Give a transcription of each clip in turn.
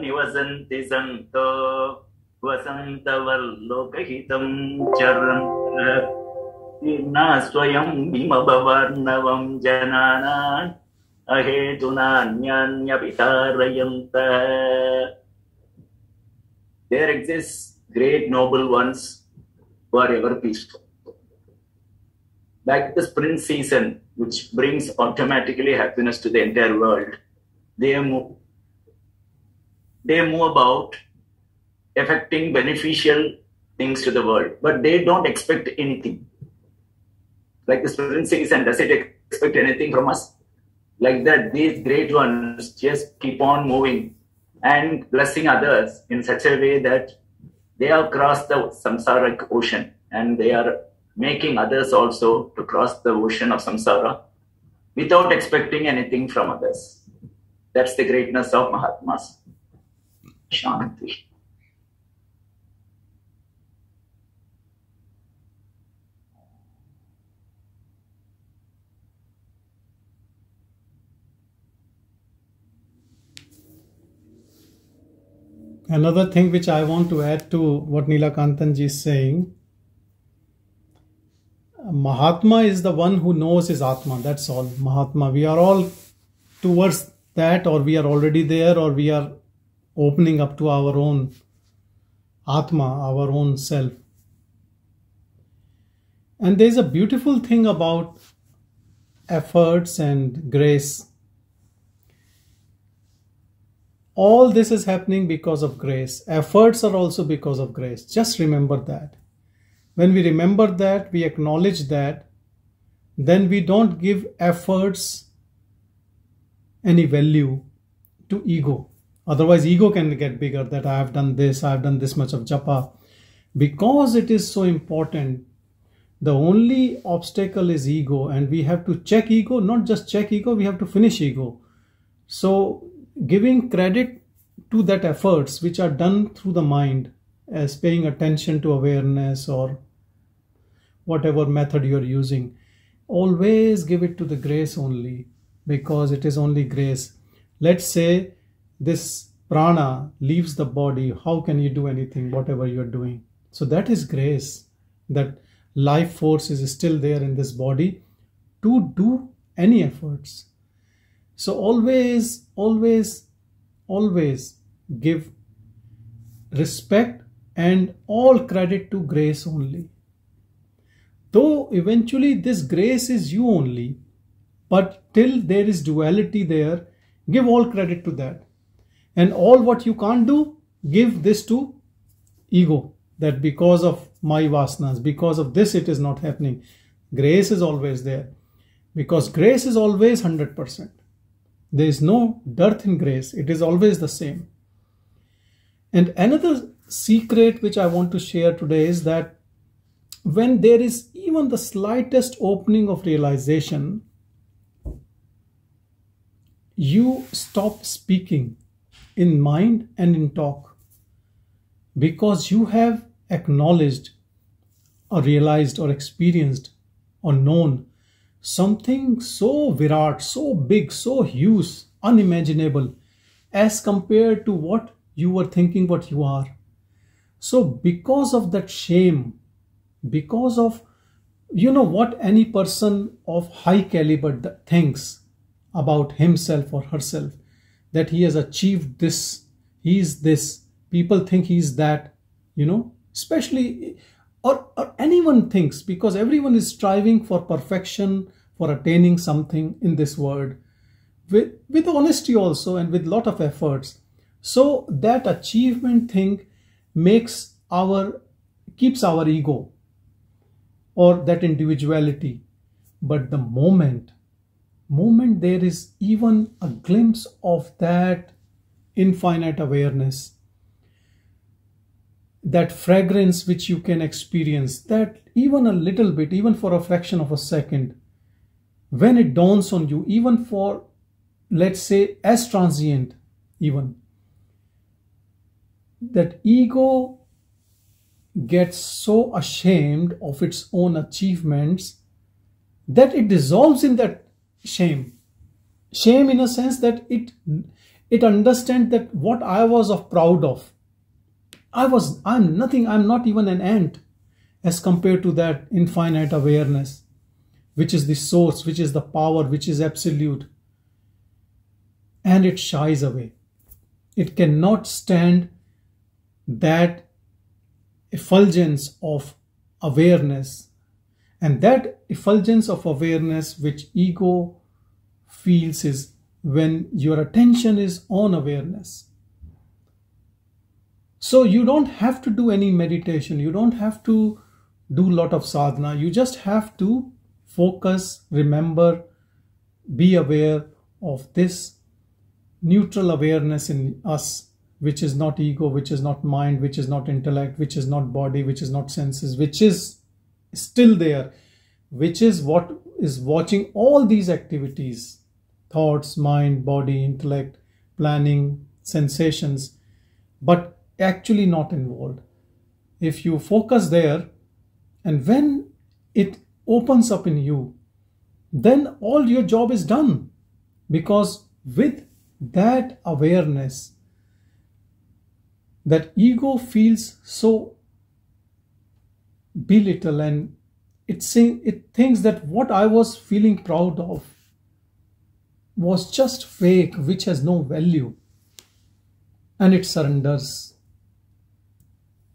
निवसन्ति सन्तो वसन्तवल्लोकहितं चरन्त स्वयं जनानाम् There exists great noble ones who are ever peaceful. Like the spring season, which brings automatically happiness to the entire world, they move, they move about affecting beneficial things to the world, but they don't expect anything. Like the student says, and does it expect anything from us? Like that, these great ones just keep on moving and blessing others in such a way that they have crossed the samsaric ocean and they are making others also to cross the ocean of samsara without expecting anything from others. That's the greatness of Mahatmas. Shanti. Another thing which I want to add to what Kantanji is saying Mahatma is the one who knows his Atma. That's all. Mahatma. We are all towards that or we are already there or we are opening up to our own atma our own self and there's a beautiful thing about efforts and grace all this is happening because of grace efforts are also because of grace just remember that when we remember that we acknowledge that then we don't give efforts any value to ego. Otherwise, ego can get bigger that I have done this, I have done this much of japa. Because it is so important, the only obstacle is ego, and we have to check ego, not just check ego, we have to finish ego. So, giving credit to that efforts which are done through the mind as paying attention to awareness or whatever method you are using, always give it to the grace only because it is only grace. Let's say this prana leaves the body. How can you do anything, whatever you're doing? So that is grace, that life force is still there in this body to do any efforts. So always, always, always give respect and all credit to grace only. Though eventually this grace is you only, but till there is duality there, give all credit to that. And all what you can't do, give this to ego that because of my vasanas, because of this, it is not happening. Grace is always there because grace is always 100%. There is no dearth in grace, it is always the same. And another secret which I want to share today is that when there is even the slightest opening of realization, you stop speaking in mind and in talk because you have acknowledged or realized or experienced or known something so virat, so big, so huge, unimaginable as compared to what you were thinking what you are. So, because of that shame, because of you know what any person of high caliber thinks about himself or herself that he has achieved this, he is this, people think he's that, you know, especially or, or anyone thinks because everyone is striving for perfection, for attaining something in this world with, with honesty also and with lot of efforts. So that achievement thing makes our keeps our ego or that individuality. But the moment moment there is even a glimpse of that infinite awareness, that fragrance which you can experience, that even a little bit, even for a fraction of a second, when it dawns on you, even for, let's say, as transient, even, that ego gets so ashamed of its own achievements that it dissolves in that shame shame in a sense that it it understands that what i was of proud of i was i'm nothing i'm not even an ant as compared to that infinite awareness which is the source which is the power which is absolute and it shies away it cannot stand that effulgence of awareness and that effulgence of awareness which ego feels is when your attention is on awareness. So you don't have to do any meditation, you don't have to do lot of sadhana, you just have to focus, remember, be aware of this neutral awareness in us, which is not ego, which is not mind, which is not intellect, which is not body, which is not senses, which is still there which is what is watching all these activities thoughts mind body intellect planning sensations but actually not involved if you focus there and when it opens up in you then all your job is done because with that awareness that ego feels so belittle and it, sing, it thinks that what I was feeling proud of was just fake, which has no value, and it surrenders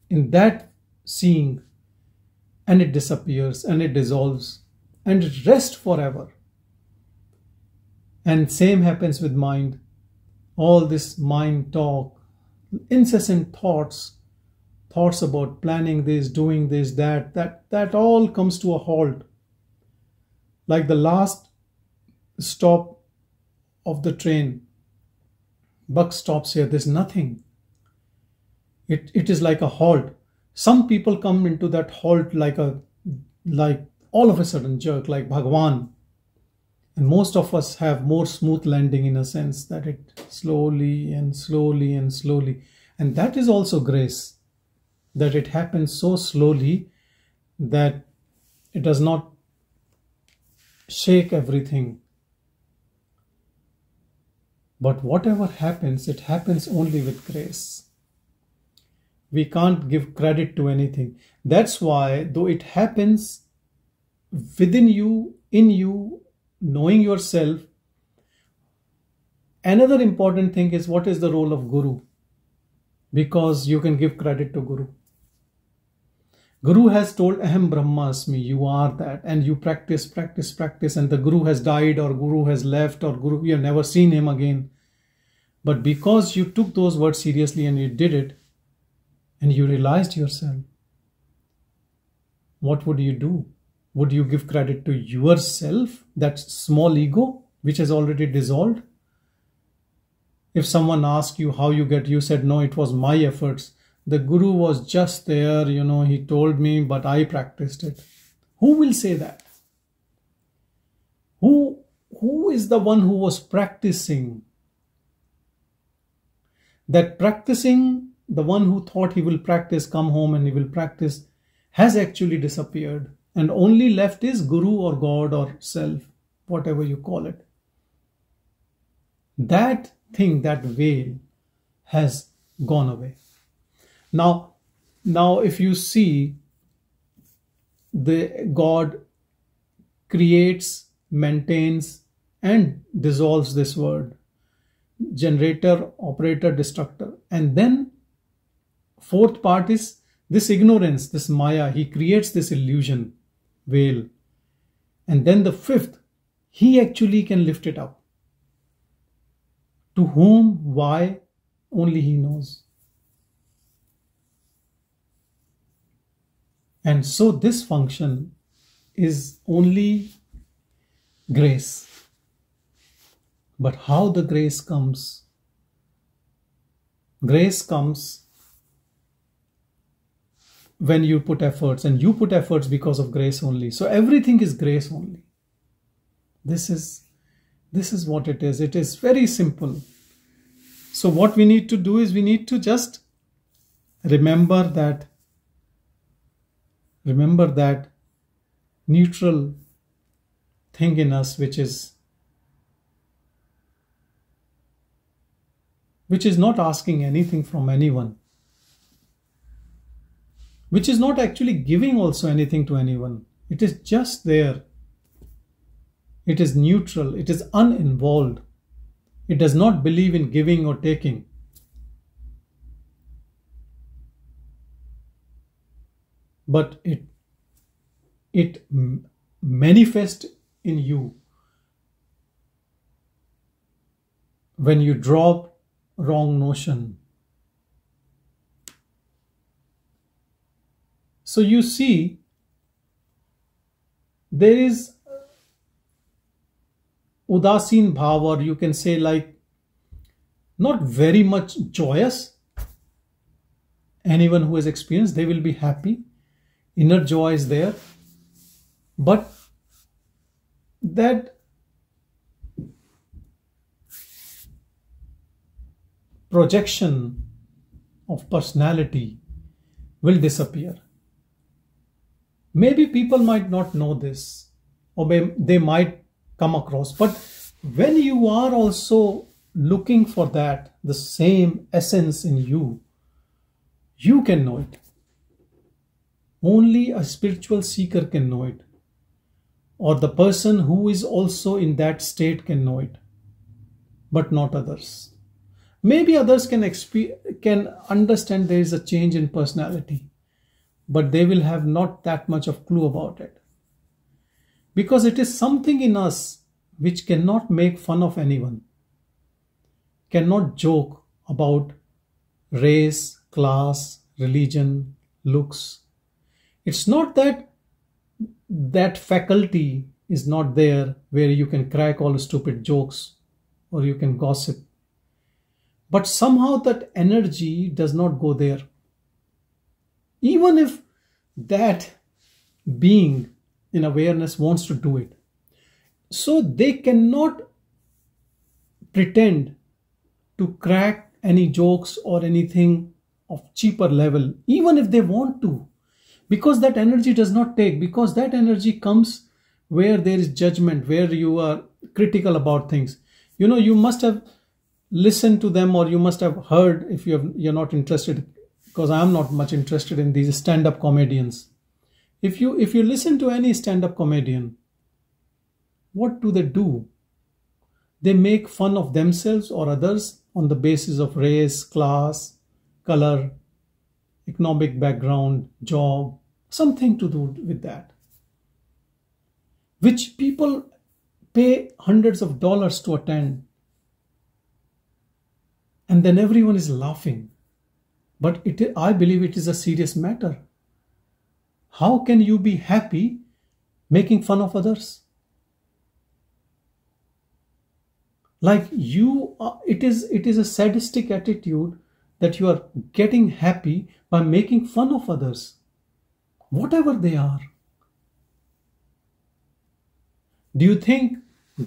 in that seeing and it disappears and it dissolves and it rests forever. And same happens with mind. All this mind talk, incessant thoughts thoughts about planning this, doing this, that, that, that all comes to a halt. Like the last stop of the train, buck stops here, there's nothing. It, it is like a halt. Some people come into that halt like a, like all of a sudden jerk, like Bhagwan. And most of us have more smooth landing in a sense that it slowly and slowly and slowly. And that is also grace that it happens so slowly that it does not shake everything. But whatever happens, it happens only with grace. We can't give credit to anything. That's why, though it happens within you, in you, knowing yourself, another important thing is what is the role of Guru? Because you can give credit to Guru. Guru has told Aham Brahmasmi, you are that, and you practice, practice, practice, and the Guru has died, or Guru has left, or Guru, you have never seen him again. But because you took those words seriously and you did it, and you realized yourself, what would you do? Would you give credit to yourself, that small ego which has already dissolved? If someone asked you how you get, you said, No, it was my efforts the guru was just there, you know, he told me, but I practiced it. Who will say that? Who, who is the one who was practicing? That practicing, the one who thought he will practice, come home and he will practice, has actually disappeared and only left is guru or God or self, whatever you call it. That thing, that veil has gone away. Now, now if you see, the God creates, maintains, and dissolves this world. generator, operator, destructor. And then fourth part is this ignorance, this Maya. He creates this illusion, veil. And then the fifth, he actually can lift it up. To whom, why, only he knows. And so this function is only grace. But how the grace comes? Grace comes when you put efforts, and you put efforts because of grace only. So everything is grace only. This is this is what it is. It is very simple. So what we need to do is we need to just remember that remember that neutral thing in us which is which is not asking anything from anyone which is not actually giving also anything to anyone it is just there it is neutral it is uninvolved it does not believe in giving or taking but it it manifests in you when you drop wrong notion so you see there is udasin bhav or you can say like not very much joyous anyone who has experienced they will be happy inner joy is there but that projection of personality will disappear maybe people might not know this or they might come across but when you are also looking for that the same essence in you you can know it only a spiritual seeker can know it, or the person who is also in that state can know it, but not others. Maybe others can, can understand there is a change in personality, but they will have not that much of clue about it. Because it is something in us which cannot make fun of anyone, cannot joke about race, class, religion, looks, it's not that that faculty is not there where you can crack all stupid jokes or you can gossip. But somehow that energy does not go there. Even if that being in awareness wants to do it. So they cannot pretend to crack any jokes or anything of cheaper level, even if they want to because that energy does not take because that energy comes where there is judgment where you are critical about things you know you must have listened to them or you must have heard if you have, you're not interested because i am not much interested in these stand up comedians if you if you listen to any stand up comedian what do they do they make fun of themselves or others on the basis of race class color economic background, job, something to do with that, which people pay hundreds of dollars to attend. And then everyone is laughing. But it, I believe it is a serious matter. How can you be happy making fun of others? Like you, it is it is a sadistic attitude that you are getting happy by making fun of others, whatever they are. Do you think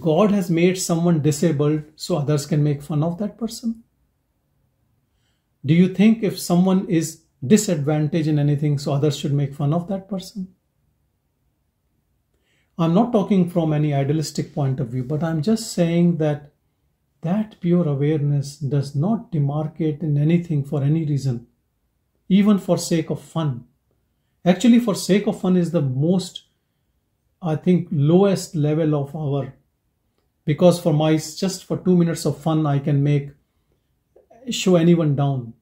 God has made someone disabled so others can make fun of that person? Do you think if someone is disadvantaged in anything, so others should make fun of that person? I'm not talking from any idealistic point of view, but I'm just saying that that pure awareness does not demarcate in anything for any reason, even for sake of fun. Actually, for sake of fun is the most, I think, lowest level of our. Because for my just for two minutes of fun, I can make show anyone down.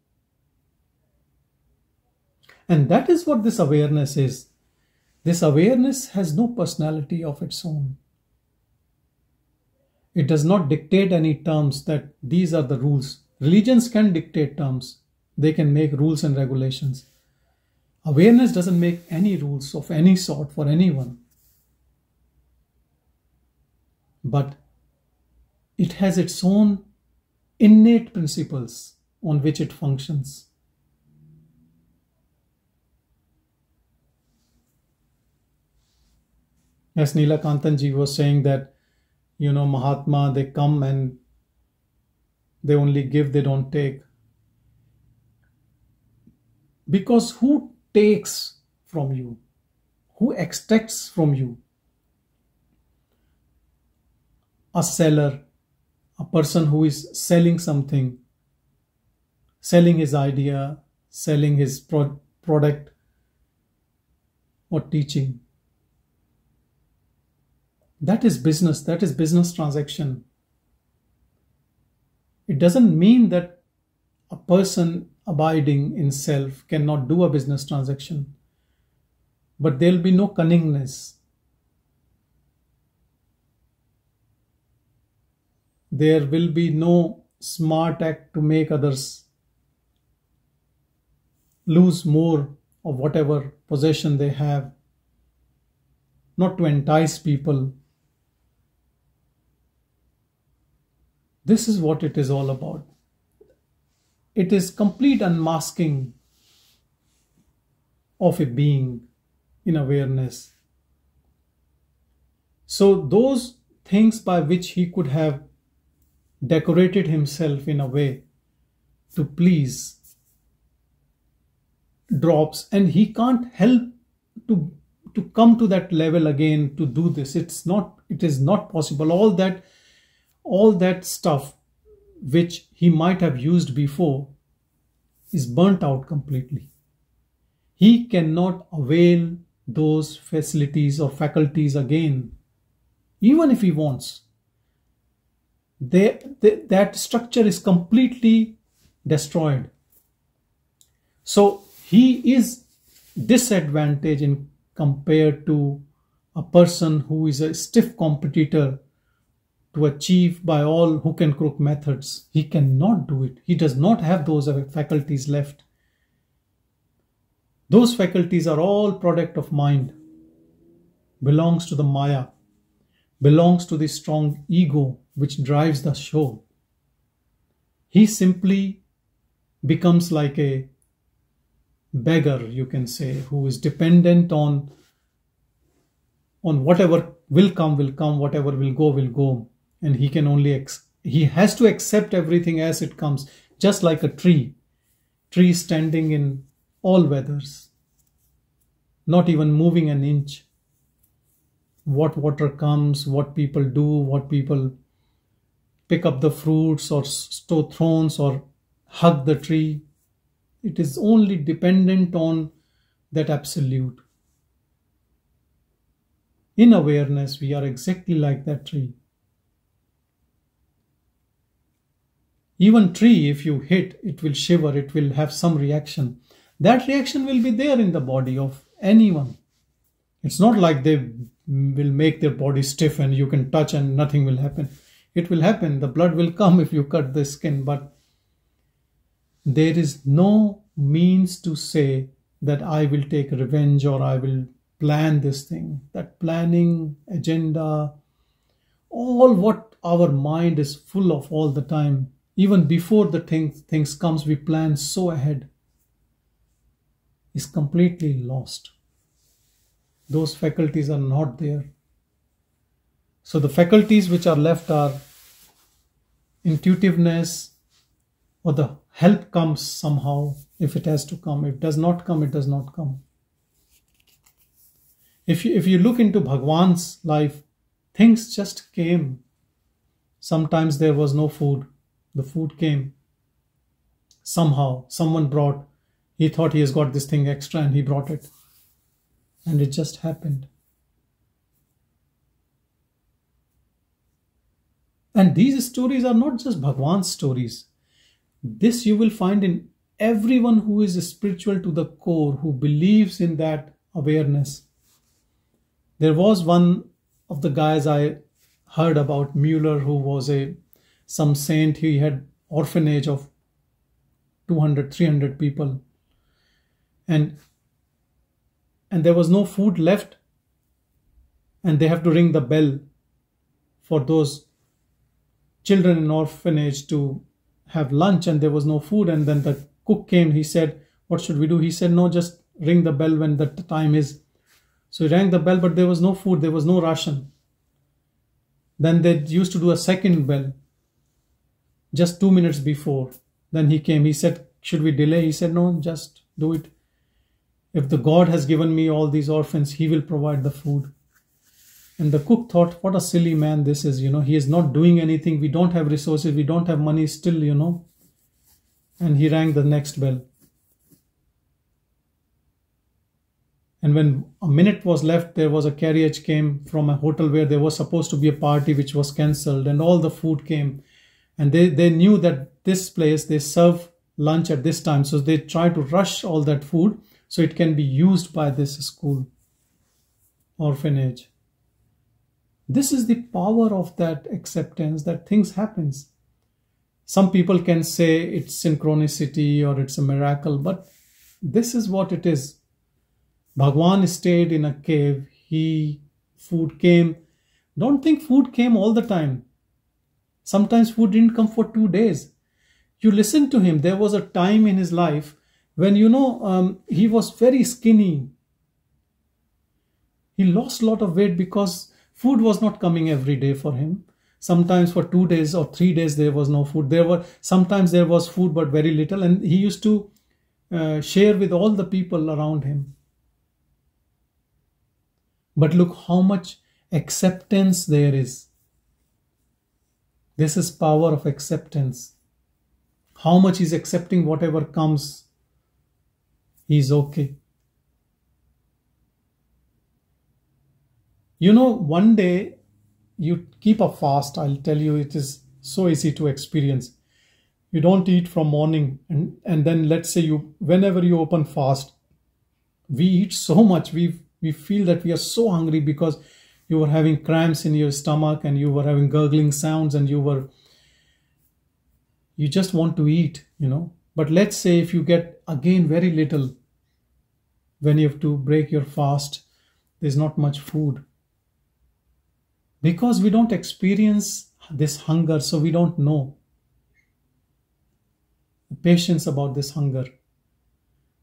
And that is what this awareness is. This awareness has no personality of its own. It does not dictate any terms that these are the rules. Religions can dictate terms, they can make rules and regulations. Awareness doesn't make any rules of any sort for anyone. But it has its own innate principles on which it functions. As Neela Kantanji was saying that you know, Mahatma, they come and they only give, they don't take. Because who takes from you? Who extracts from you? A seller, a person who is selling something, selling his idea, selling his pro product, or teaching. That is business. That is business transaction. It doesn't mean that a person abiding in self cannot do a business transaction, but there will be no cunningness. There will be no smart act to make others lose more of whatever possession they have, not to entice people This is what it is all about. It is complete unmasking of a being in awareness. So, those things by which he could have decorated himself in a way to please drops, and he can't help to to come to that level again to do this it's not it is not possible all that all that stuff which he might have used before is burnt out completely. He cannot avail those facilities or faculties again, even if he wants. They, they, that structure is completely destroyed. So he is disadvantaged in compared to a person who is a stiff competitor to achieve by all hook and crook methods. He cannot do it. He does not have those faculties left. Those faculties are all product of mind, belongs to the Maya, belongs to the strong ego which drives the show. He simply becomes like a beggar, you can say, who is dependent on on whatever will come will come, whatever will go will go and he can only ex- he has to accept everything as it comes just like a tree tree standing in all weathers not even moving an inch what water comes what people do what people pick up the fruits or stow thorns or hug the tree it is only dependent on that absolute in awareness we are exactly like that tree Even tree, if you hit, it will shiver, it will have some reaction. That reaction will be there in the body of anyone. It's not like they will make their body stiff and you can touch and nothing will happen. It will happen. The blood will come if you cut the skin, but there is no means to say that I will take revenge or I will plan this thing. That planning, agenda, all what our mind is full of all the time even before the things things comes we plan so ahead is completely lost those faculties are not there so the faculties which are left are intuitiveness or the help comes somehow if it has to come if it does not come it does not come if you, if you look into bhagwan's life things just came sometimes there was no food the food came somehow someone brought he thought he has got this thing extra and he brought it and it just happened and these stories are not just bhagwan's stories this you will find in everyone who is spiritual to the core who believes in that awareness there was one of the guys i heard about mueller who was a some saint he had orphanage of 200 300 people and and there was no food left and they have to ring the bell for those children in orphanage to have lunch and there was no food and then the cook came he said what should we do he said no just ring the bell when the time is so he rang the bell but there was no food there was no ration then they used to do a second bell just two minutes before. Then he came. He said, Should we delay? He said, No, just do it. If the God has given me all these orphans, he will provide the food. And the cook thought, What a silly man this is. You know, he is not doing anything. We don't have resources. We don't have money still, you know. And he rang the next bell. And when a minute was left, there was a carriage came from a hotel where there was supposed to be a party which was cancelled, and all the food came and they, they knew that this place they serve lunch at this time so they try to rush all that food so it can be used by this school orphanage this is the power of that acceptance that things happens some people can say it's synchronicity or it's a miracle but this is what it is bhagwan stayed in a cave he food came don't think food came all the time Sometimes food didn't come for two days. You listen to him. There was a time in his life when, you know, um, he was very skinny. He lost a lot of weight because food was not coming every day for him. Sometimes for two days or three days there was no food. There were sometimes there was food but very little, and he used to uh, share with all the people around him. But look how much acceptance there is this is power of acceptance. How much he's accepting whatever comes, he's okay. You know, one day you keep a fast, I'll tell you, it is so easy to experience. You don't eat from morning and, and then let's say you, whenever you open fast, we eat so much, we, we feel that we are so hungry because you were having cramps in your stomach and you were having gurgling sounds and you were you just want to eat you know but let's say if you get again very little when you have to break your fast there's not much food because we don't experience this hunger so we don't know patience about this hunger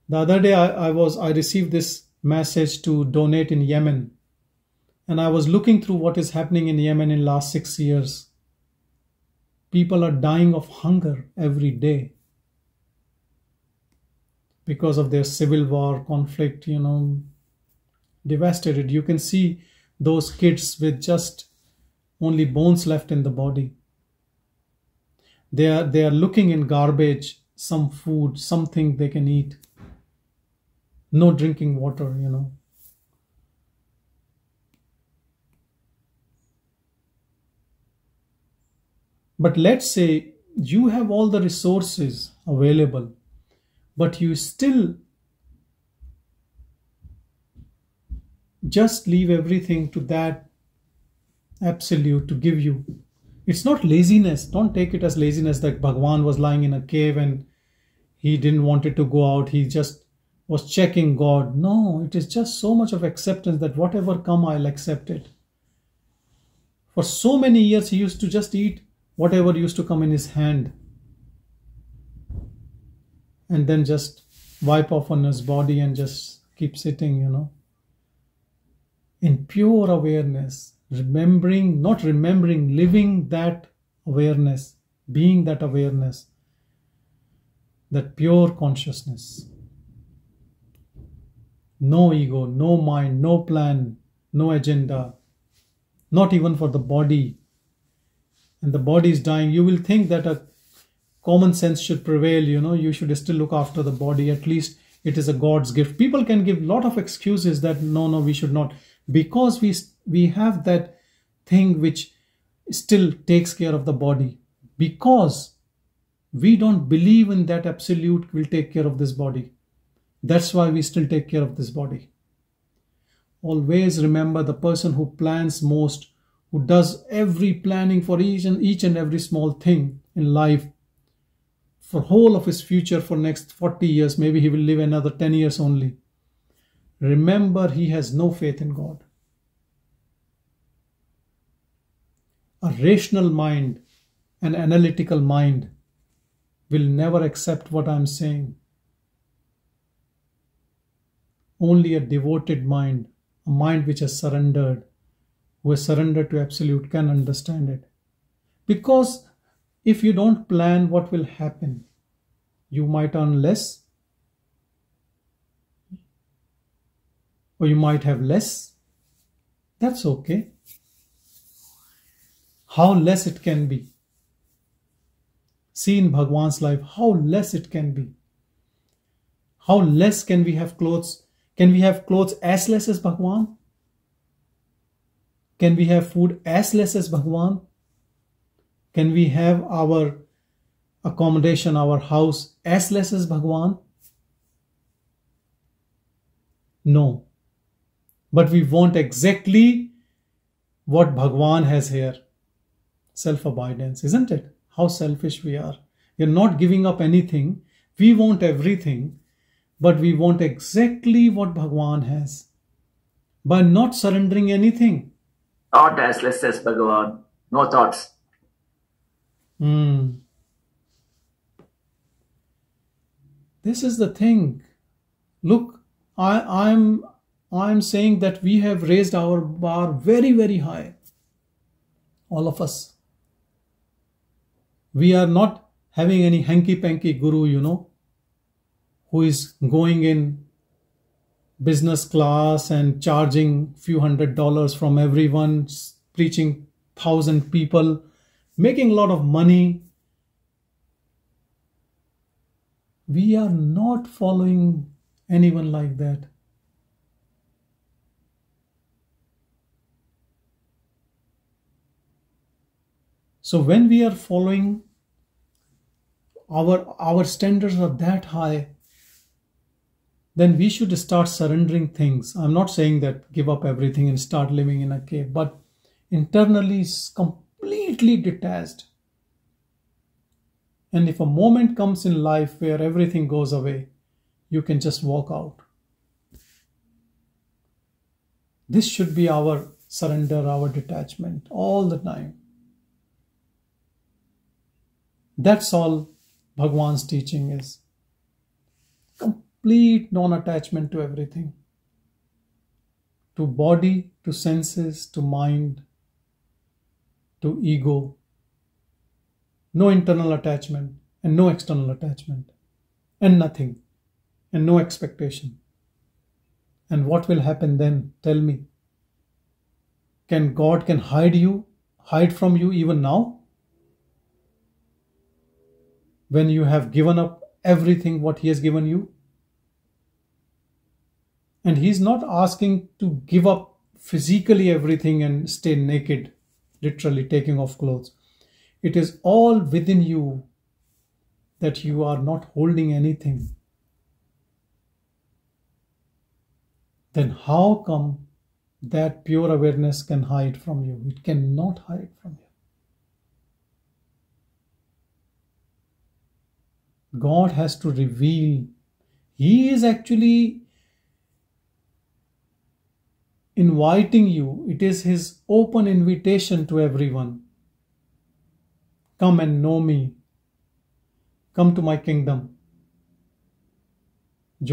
the other day I, I was i received this message to donate in yemen and I was looking through what is happening in Yemen in last 6 years. People are dying of hunger every day because of their civil war conflict, you know, devastated. You can see those kids with just only bones left in the body. They are, they are looking in garbage, some food, something they can eat. No drinking water, you know. But let's say you have all the resources available, but you still just leave everything to that absolute to give you. It's not laziness. Don't take it as laziness that Bhagwan was lying in a cave and he didn't want it to go out. He just was checking God. No, it is just so much of acceptance that whatever come, I'll accept it. For so many years, he used to just eat whatever used to come in his hand and then just wipe off on his body and just keep sitting, you know. In pure awareness, remembering, not remembering, living that awareness, being that awareness, that pure consciousness. No ego, no mind, no plan, no agenda, not even for the body, and the body is dying, you will think that a common sense should prevail. You know, you should still look after the body. At least it is a God's gift. People can give lot of excuses that no, no, we should not, because we we have that thing which still takes care of the body because we don't believe in that absolute will take care of this body. That's why we still take care of this body. Always remember the person who plans most who does every planning for each and each and every small thing in life for whole of his future for next 40 years maybe he will live another 10 years only remember he has no faith in god a rational mind an analytical mind will never accept what i'm saying only a devoted mind a mind which has surrendered who has surrendered to absolute can understand it. Because if you don't plan what will happen, you might earn less, or you might have less. That's okay. How less it can be. See in Bhagwan's life how less it can be. How less can we have clothes? Can we have clothes as less as Bhagwan? Can we have food as less as Bhagwan? Can we have our accommodation, our house as less as Bhagwan? No. But we want exactly what Bhagwan has here self abidance, isn't it? How selfish we are. We are not giving up anything. We want everything, but we want exactly what Bhagwan has by not surrendering anything thoughtless, listless Bhagavan, no thoughts. Mm. This is the thing. Look, I, I'm I'm saying that we have raised our bar very, very high. All of us. We are not having any hanky panky guru, you know, who is going in business class and charging few hundred dollars from everyone, preaching thousand people, making a lot of money. We are not following anyone like that. So when we are following our our standards are that high then we should start surrendering things. I'm not saying that give up everything and start living in a cave, but internally completely detached. And if a moment comes in life where everything goes away, you can just walk out. This should be our surrender, our detachment all the time. That's all Bhagwan's teaching is complete non attachment to everything to body, to senses, to mind, to ego. No internal attachment and no external attachment and nothing and no expectation. And what will happen then? Tell me. Can God can hide you, hide from you even now? When you have given up everything what He has given you? And he's not asking to give up physically everything and stay naked, literally taking off clothes. It is all within you that you are not holding anything. Then how come that pure awareness can hide from you? It cannot hide from you. God has to reveal. He is actually inviting you, it is His open invitation to everyone. Come and know me. Come to my kingdom.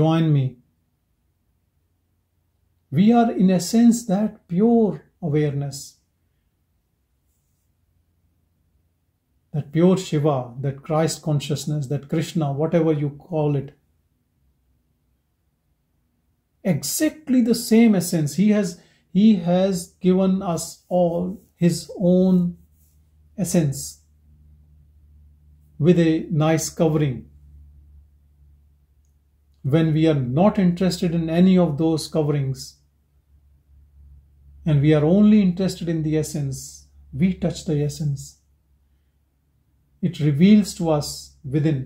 Join me. We are, in a sense, that pure awareness. That pure Shiva, that Christ consciousness, that Krishna, whatever you call it, exactly the same essence he has he has given us all his own essence with a nice covering when we are not interested in any of those coverings and we are only interested in the essence we touch the essence it reveals to us within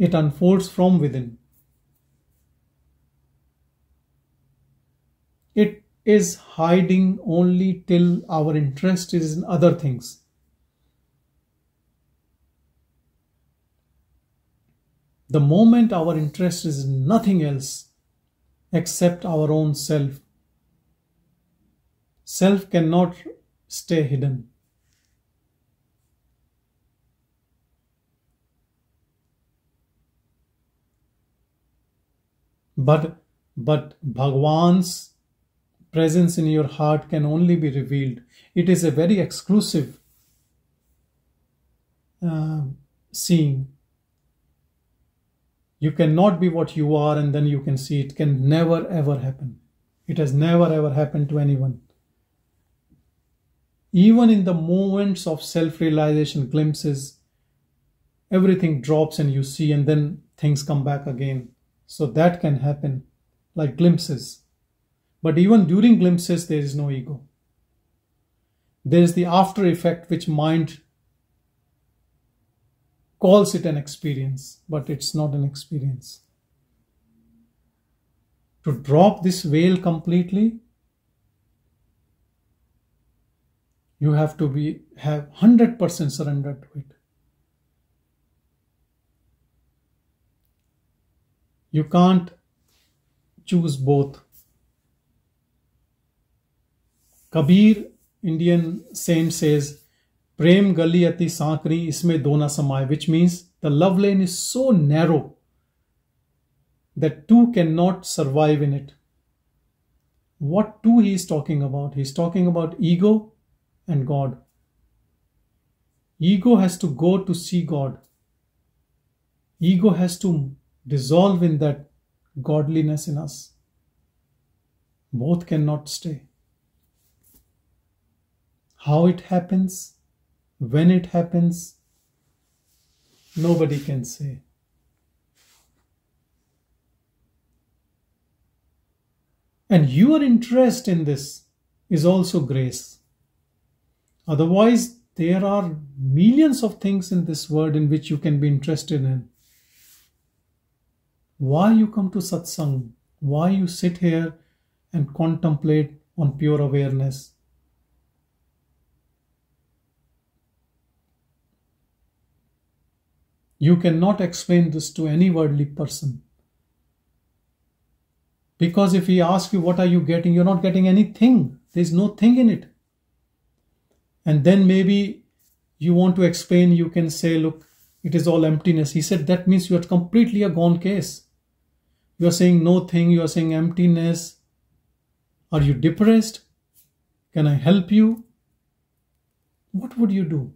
It unfolds from within. It is hiding only till our interest is in other things. The moment our interest is in nothing else except our own self, self cannot stay hidden. but but bhagwan's presence in your heart can only be revealed it is a very exclusive uh, seeing you cannot be what you are and then you can see it can never ever happen it has never ever happened to anyone even in the moments of self-realization glimpses everything drops and you see and then things come back again so that can happen like glimpses. But even during glimpses, there is no ego. There is the after effect which mind calls it an experience, but it's not an experience. To drop this veil completely, you have to be have 100% surrender to it. You can't choose both. Kabir, Indian saint says, Prem Gali Ati Sakri Isme Dona Samay, which means the love lane is so narrow that two cannot survive in it. What two he is talking about? He's talking about ego and God. Ego has to go to see God. Ego has to dissolve in that godliness in us. Both cannot stay. How it happens, when it happens, nobody can say. And your interest in this is also grace. Otherwise, there are millions of things in this world in which you can be interested in why you come to satsang, why you sit here and contemplate on pure awareness. You cannot explain this to any worldly person. Because if he asks you, What are you getting? you're not getting anything. There's no thing in it. And then maybe you want to explain, you can say, Look, it is all emptiness. He said, That means you are completely a gone case you are saying no thing, you are saying emptiness. Are you depressed? Can I help you? What would you do?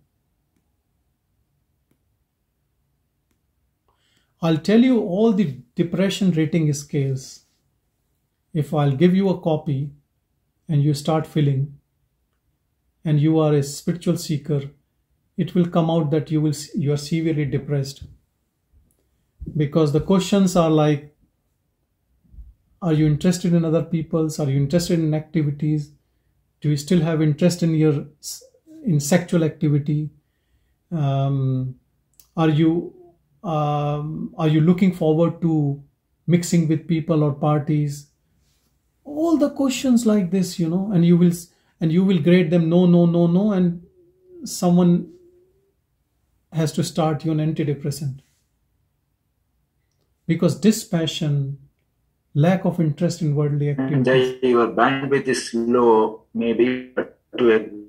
I'll tell you all the depression rating scales. If I'll give you a copy and you start filling and you are a spiritual seeker, it will come out that you will you are severely depressed because the questions are like are you interested in other people's? Are you interested in activities? Do you still have interest in your in sexual activity? Um, are you um, are you looking forward to mixing with people or parties? All the questions like this, you know, and you will and you will grade them no, no, no, no, and someone has to start you an antidepressant because dispassion lack of interest in worldly uh, activities. And your bandwidth is low, maybe to a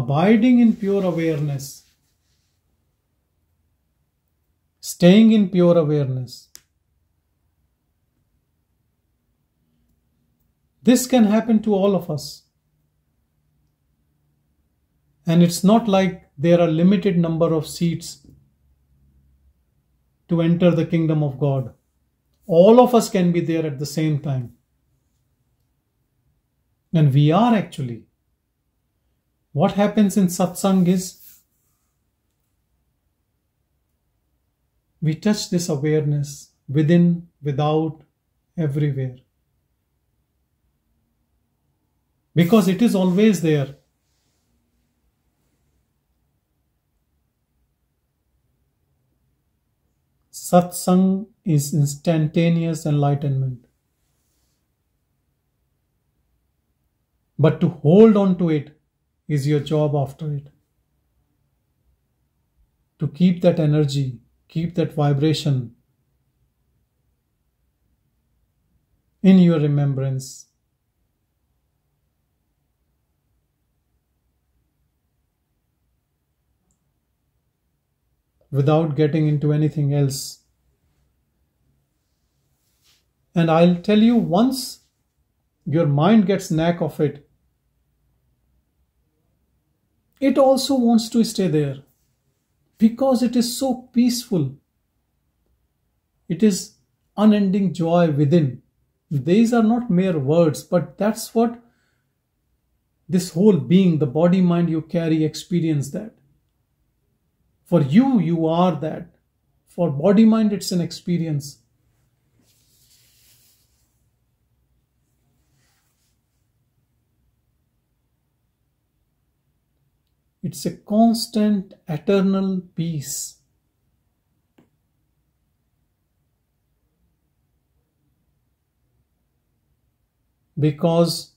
abiding in pure awareness, staying in pure awareness. This can happen to all of us. And it's not like there are limited number of seats to enter the kingdom of God. All of us can be there at the same time. And we are actually. What happens in satsang is we touch this awareness within, without, everywhere. Because it is always there. Satsang is instantaneous enlightenment. But to hold on to it is your job after it. To keep that energy, keep that vibration in your remembrance. Without getting into anything else. And I'll tell you once your mind gets knack of it, it also wants to stay there because it is so peaceful. It is unending joy within. These are not mere words, but that's what this whole being, the body mind you carry, experience that. For you, you are that. For body mind, it's an experience. It's a constant, eternal peace. Because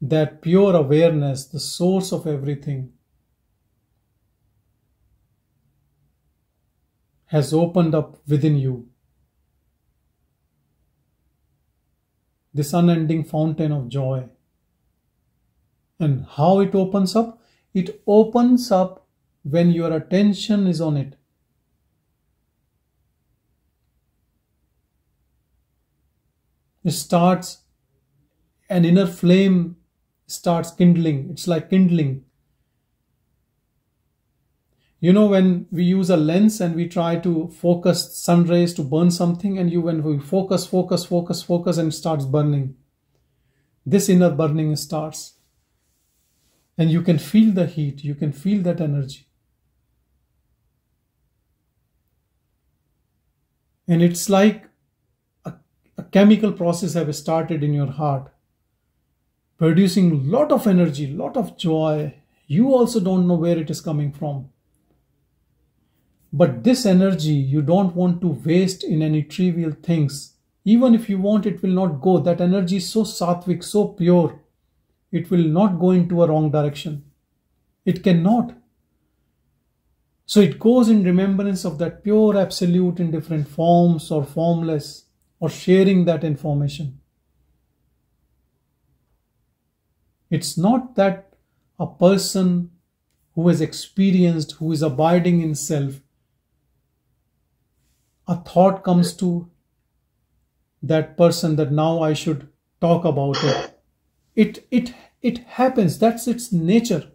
that pure awareness, the source of everything, has opened up within you. This unending fountain of joy. And how it opens up? It opens up when your attention is on it. It starts, an inner flame starts kindling. It's like kindling. You know, when we use a lens and we try to focus sun rays to burn something, and you, when we focus, focus, focus, focus, and starts burning, this inner burning starts. And you can feel the heat, you can feel that energy. And it's like a, a chemical process have started in your heart, producing lot of energy, lot of joy. You also don't know where it is coming from. But this energy you don't want to waste in any trivial things. Even if you want, it will not go. That energy is so sattvic, so pure. It will not go into a wrong direction. It cannot. So it goes in remembrance of that pure absolute in different forms or formless or sharing that information. It's not that a person who is experienced, who is abiding in self, a thought comes to that person that now I should talk about it it, it, it happens. That's its nature.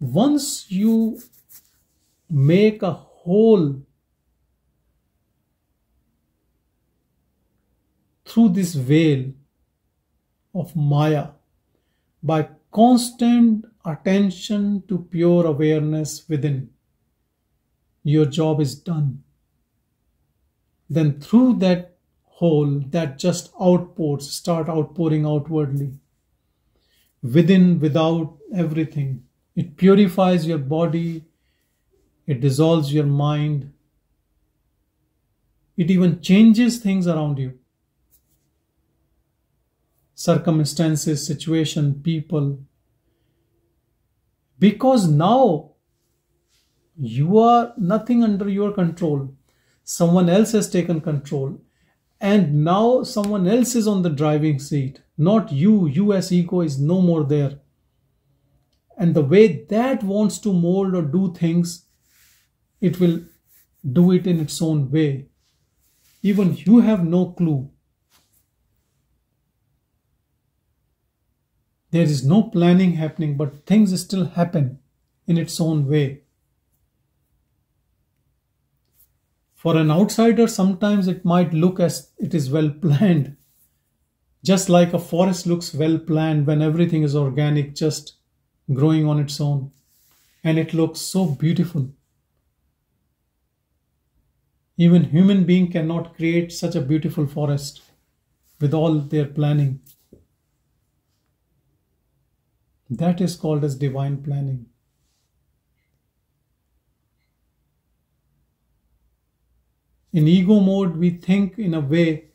Once you make a whole through this veil of Maya, by constant attention to pure awareness within, your job is done. Then through that hole, that just outpours, start outpouring outwardly. Within, without, everything. It purifies your body, it dissolves your mind, it even changes things around you circumstances, situation, people. Because now you are nothing under your control. Someone else has taken control. And now someone else is on the driving seat, not you. You as ego is no more there. And the way that wants to mold or do things, it will do it in its own way. Even you have no clue There is no planning happening, but things still happen in its own way. For an outsider, sometimes it might look as it is well planned. Just like a forest looks well planned when everything is organic, just growing on its own. And it looks so beautiful. Even human being cannot create such a beautiful forest with all their planning. That is called as divine planning. In ego mode, we think in a way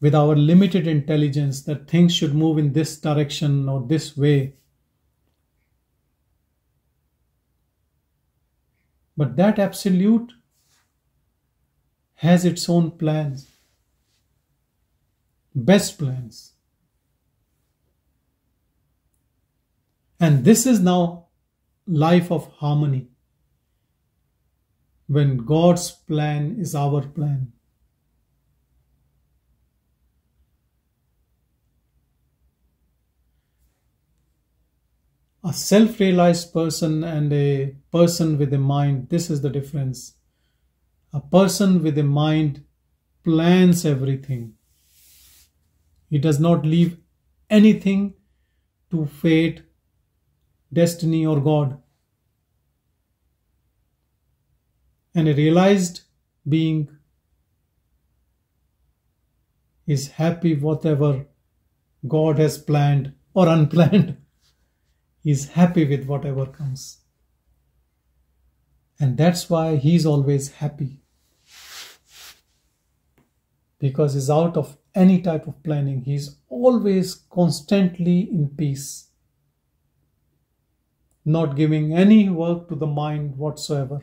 with our limited intelligence that things should move in this direction or this way. But that absolute has its own plans, best plans. And this is now life of harmony. When God's plan is our plan. a self realized person and a person with a mind, this is the difference. A person with a mind plans everything, he does not leave anything to fate destiny, or God. And a realized being is happy whatever God has planned or unplanned. is happy with whatever comes. And that's why he's always happy. Because he's out of any type of planning. He's always constantly in peace not giving any work to the mind whatsoever.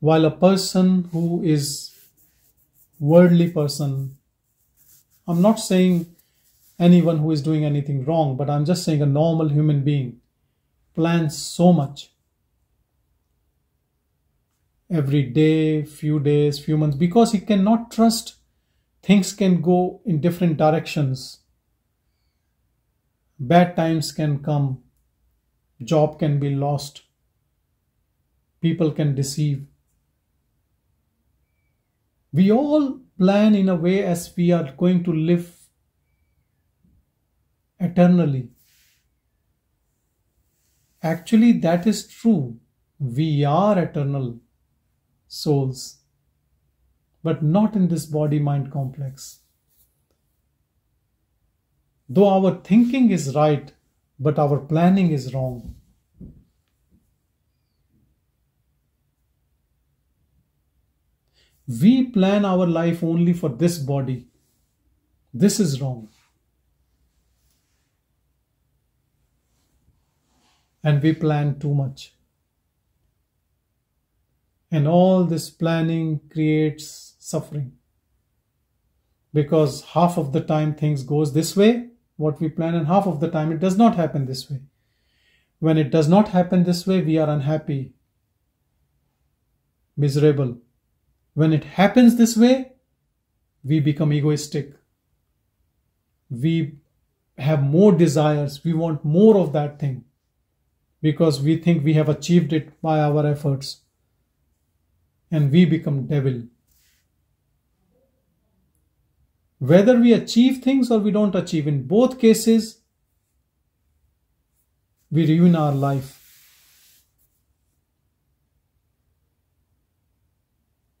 While a person who is worldly person, I'm not saying anyone who is doing anything wrong, but I'm just saying a normal human being plans so much every day, few days, few months, because he cannot trust things can go in different directions. Bad times can come, job can be lost, people can deceive. We all plan in a way as we are going to live eternally. Actually, that is true. We are eternal souls but not in this body mind complex. Though our thinking is right, but our planning is wrong. We plan our life only for this body. This is wrong. And we plan too much. And all this planning creates suffering because half of the time things goes this way what we plan and half of the time it does not happen this way when it does not happen this way we are unhappy miserable when it happens this way we become egoistic we have more desires we want more of that thing because we think we have achieved it by our efforts and we become devil whether we achieve things or we don't achieve. In both cases, we ruin our life.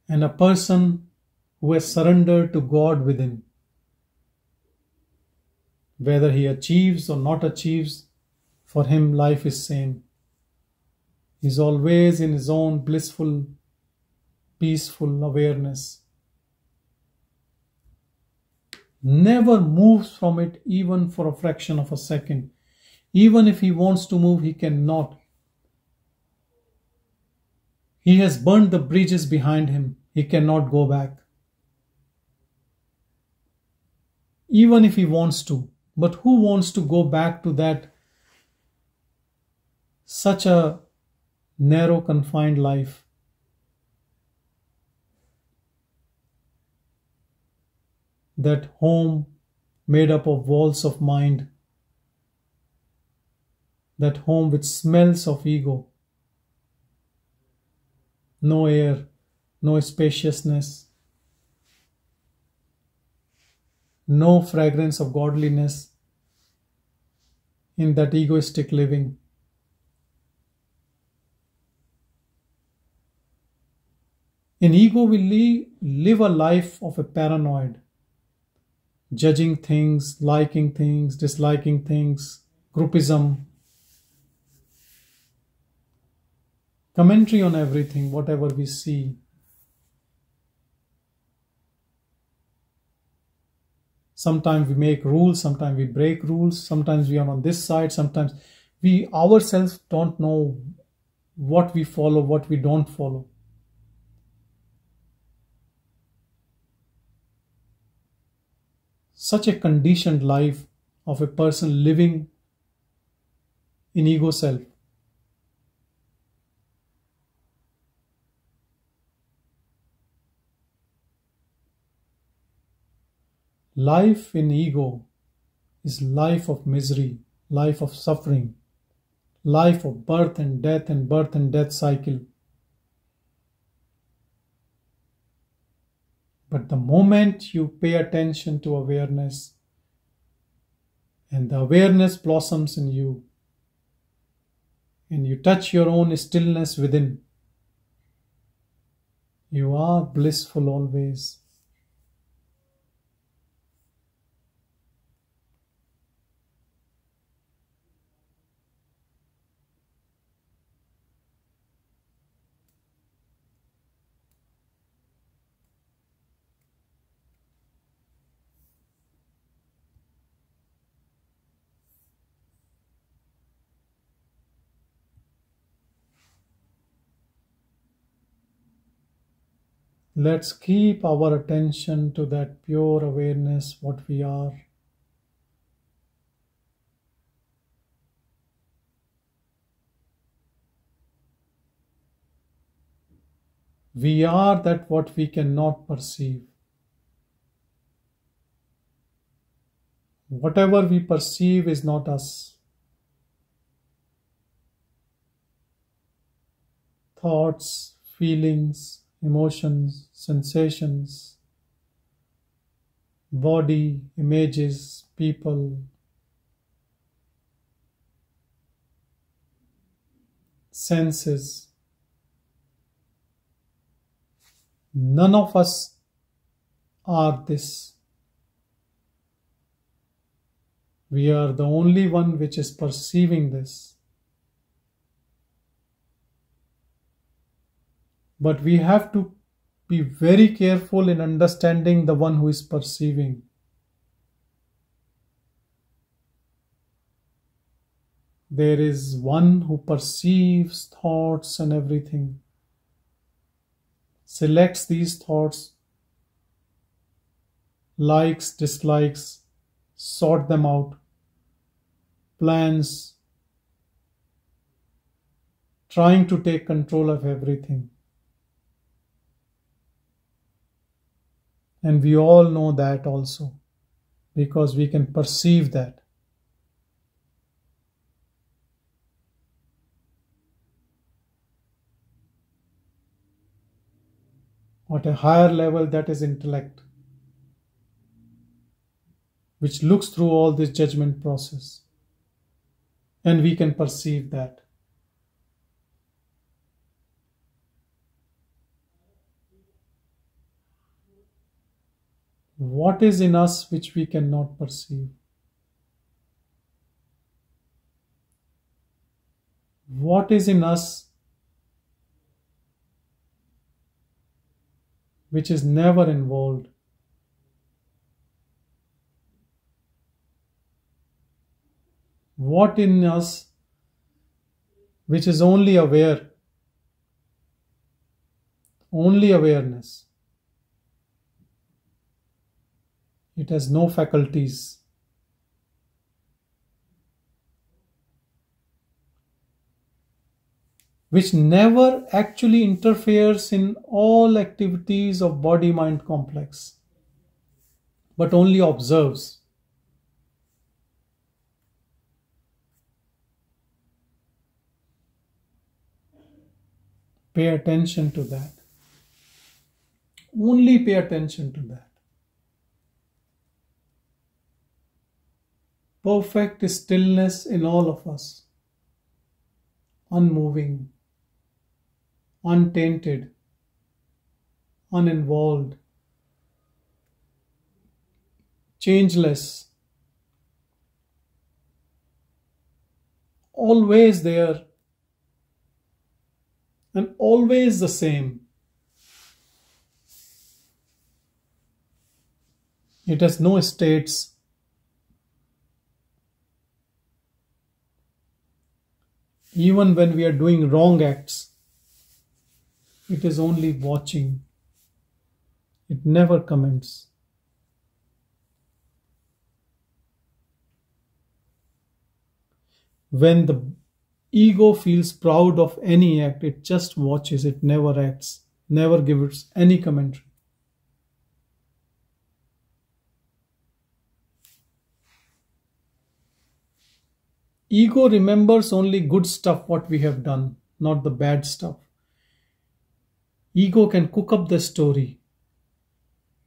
And a person who has surrendered to God within, whether he achieves or not achieves, for him life is same. He is always in his own blissful, peaceful awareness never moves from it even for a fraction of a second. Even if he wants to move, he cannot. He has burned the bridges behind him. He cannot go back. Even if he wants to. But who wants to go back to that such a narrow, confined life? that home made up of walls of mind, that home which smells of ego. No air, no spaciousness, no fragrance of godliness in that egoistic living. In ego, we live a life of a paranoid, judging things, liking things, disliking things, groupism, commentary on everything, whatever we see. Sometimes we make rules, sometimes we break rules, sometimes we are on this side, sometimes we ourselves don't know what we follow, what we don't follow. such a conditioned life of a person living in ego self. Life in ego is life of misery, life of suffering, life of birth and death and birth and death cycle. But the moment you pay attention to awareness, and the awareness blossoms in you, and you touch your own stillness within, you are blissful always. Let's keep our attention to that pure awareness, what we are. We are that what we cannot perceive. Whatever we perceive is not us. Thoughts, feelings, emotions, sensations, body, images, people, senses. None of us are this. We are the only one which is perceiving this. But we have to be very careful in understanding the one who is perceiving. There is one who perceives thoughts and everything, selects these thoughts, likes, dislikes, sort them out, plans, trying to take control of everything. And we all know that also because we can perceive that. At a higher level, that is intellect, which looks through all this judgment process. And we can perceive that. what is in us which we cannot perceive? What is in us which is never involved? What in us which is only aware? Only awareness. It has no faculties. which never actually interferes in all activities of body mind complex, but only observes. Pay attention to that. Only pay attention to that. perfect stillness in all of us, unmoving, untainted, uninvolved, changeless, always there, and always the same. It has no states even when we are doing wrong acts, it is only watching, it never comments. When the ego feels proud of any act, it just watches, it never acts, never gives any commentary. Ego remembers only good stuff what we have done, not the bad stuff. Ego can cook up the story.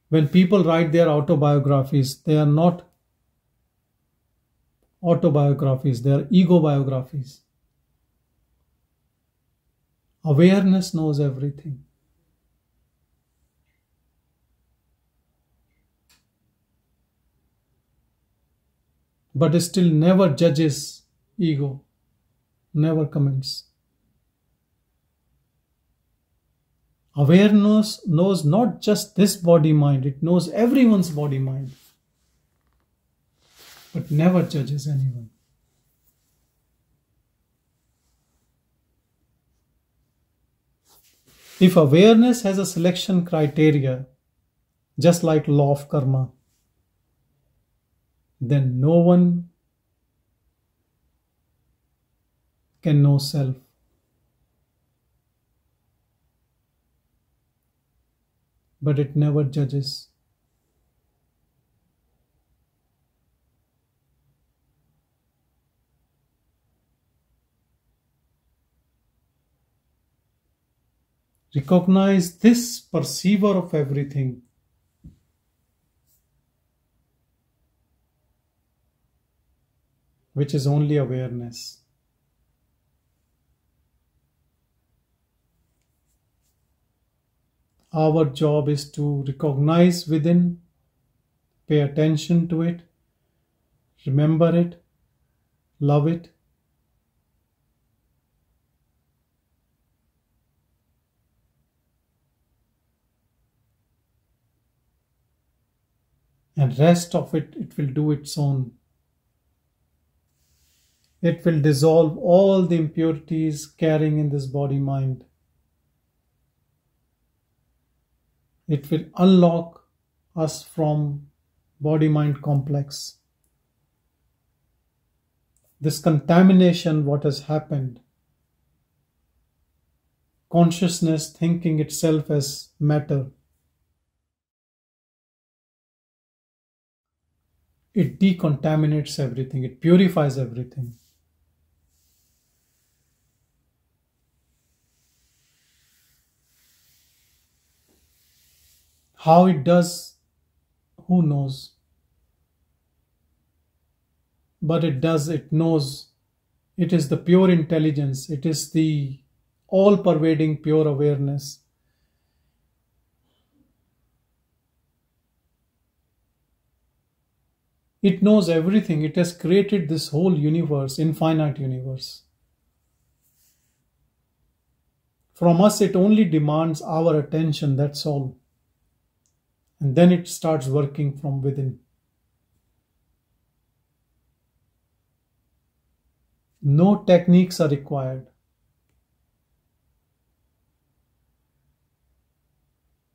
When people write their autobiographies, they are not autobiographies, they are ego biographies. Awareness knows everything. But still never judges Ego never comments. Awareness knows not just this body mind, it knows everyone's body mind, but never judges anyone. If awareness has a selection criteria, just like law of karma, then no one can know self. But it never judges. Recognize this perceiver of everything. which is only awareness. Our job is to recognize within, pay attention to it, remember it, love it. and rest of it it will do its own it will dissolve all the impurities carrying in this body mind it will unlock us from body mind complex this contamination what has happened consciousness thinking itself as matter it decontaminates everything it purifies everything How it does, who knows? But it does, it knows. It is the pure intelligence, it is the all pervading pure awareness. It knows everything. It has created this whole universe, infinite universe. From us, it only demands our attention, that's all and then it starts working from within. No techniques are required.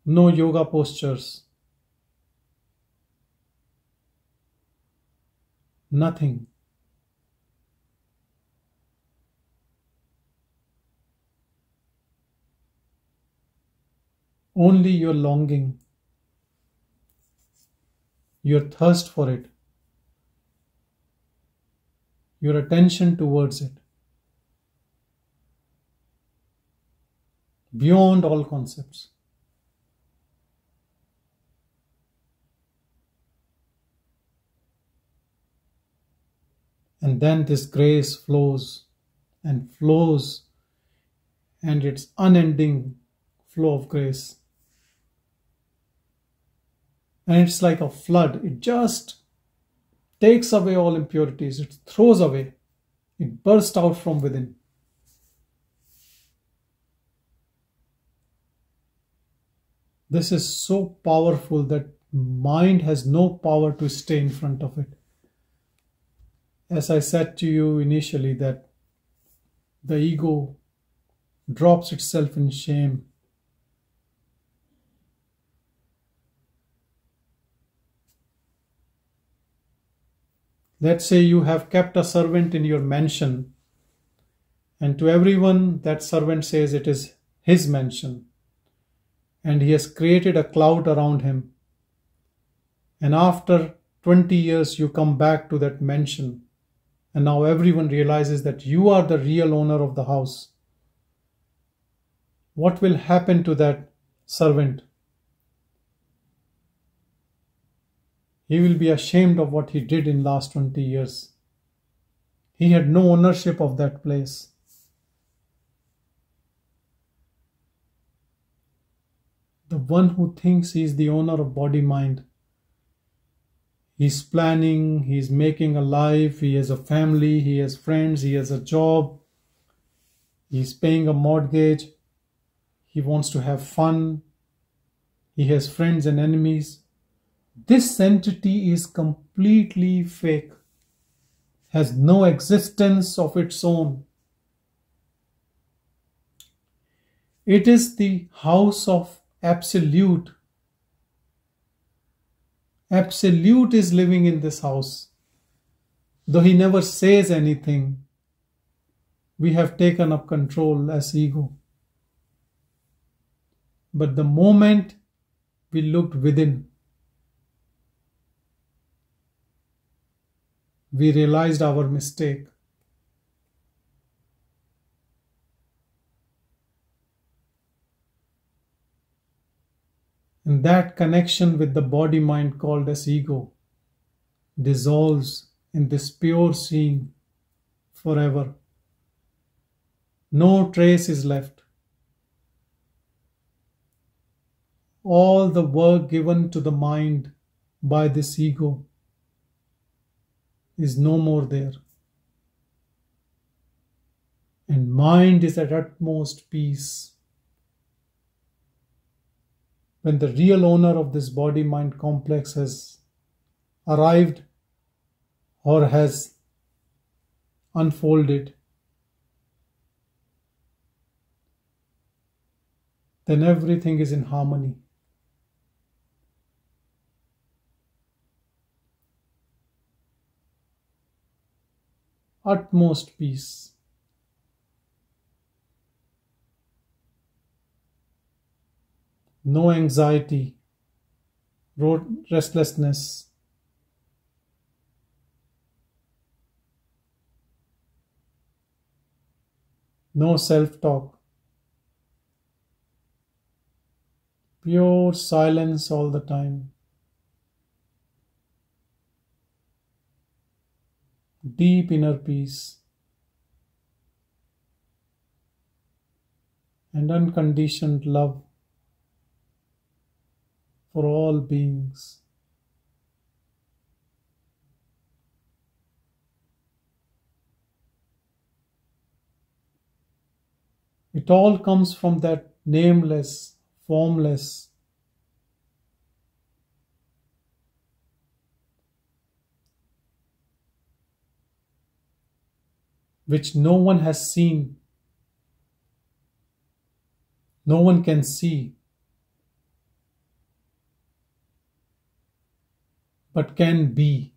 No yoga postures. Nothing. Only your longing your thirst for it, your attention towards it, beyond all concepts. And then this grace flows and flows, and its unending flow of grace and it's like a flood. It just takes away all impurities, it throws away, it bursts out from within. This is so powerful that mind has no power to stay in front of it. As I said to you initially, that the ego drops itself in shame Let's say you have kept a servant in your mansion, and to everyone that servant says it is his mansion, and he has created a cloud around him. And after 20 years, you come back to that mansion, and now everyone realizes that you are the real owner of the house. What will happen to that servant? He will be ashamed of what he did in last 20 years. He had no ownership of that place. The one who thinks he is the owner of body mind. He's planning, he's making a life, he has a family, he has friends, he has a job, he's paying a mortgage, he wants to have fun, he has friends and enemies this entity is completely fake, has no existence of its own. It is the house of absolute. Absolute is living in this house. Though he never says anything, we have taken up control as ego. But the moment we looked within, we realized our mistake. And that connection with the body mind called as ego dissolves in this pure seeing forever. No trace is left. All the work given to the mind by this ego is no more there. And mind is at utmost peace. When the real owner of this body mind complex has arrived or has unfolded, then everything is in harmony. utmost peace. No anxiety, restlessness, no self talk, pure silence all the time. deep inner peace and unconditioned love for all beings. It all comes from that nameless, formless, which no one has seen, no one can see, but can be.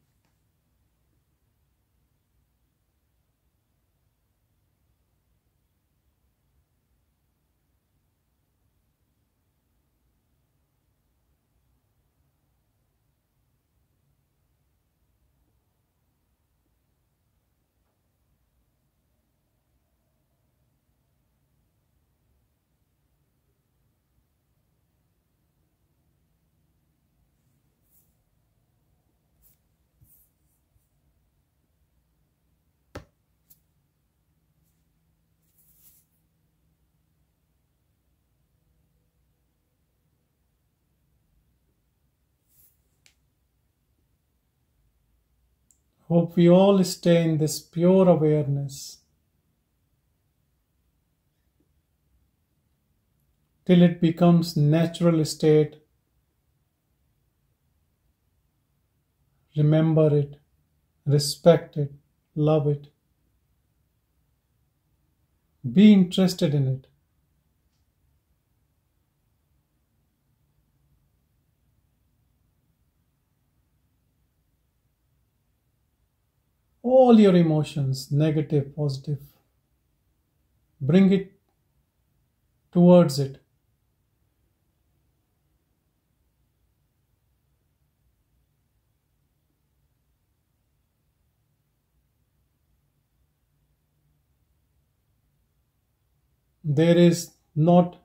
Hope we all stay in this pure awareness till it becomes natural state. Remember it, respect it, love it. Be interested in it. all your emotions, negative, positive. Bring it towards it. There is not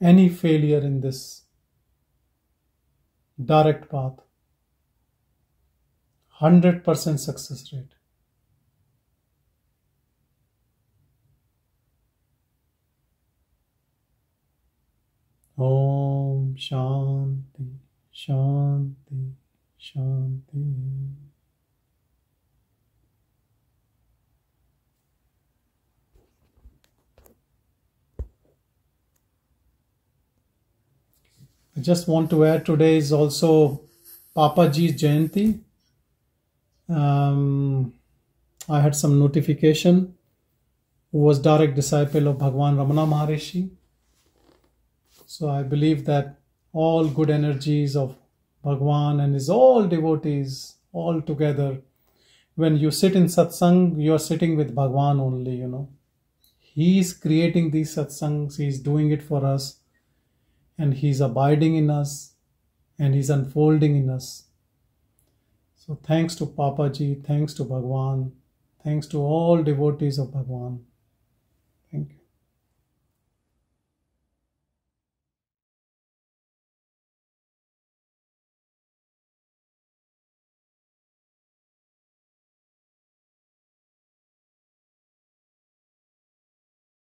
any failure in this direct path. 100% success rate. Om Shanti, Shanti, Shanti. I just want to add today is also Papaji's Jayanti, um, I had some notification who was direct disciple of Bhagwan Ramana Maharishi. So I believe that all good energies of Bhagwan and his all devotees all together. When you sit in satsang, you are sitting with Bhagwan only, you know. He is creating these satsangs, he is doing it for us, and he is abiding in us, and he is unfolding in us. So thanks to Papaji, thanks to Bhagwan, thanks to all devotees of Bhagwan.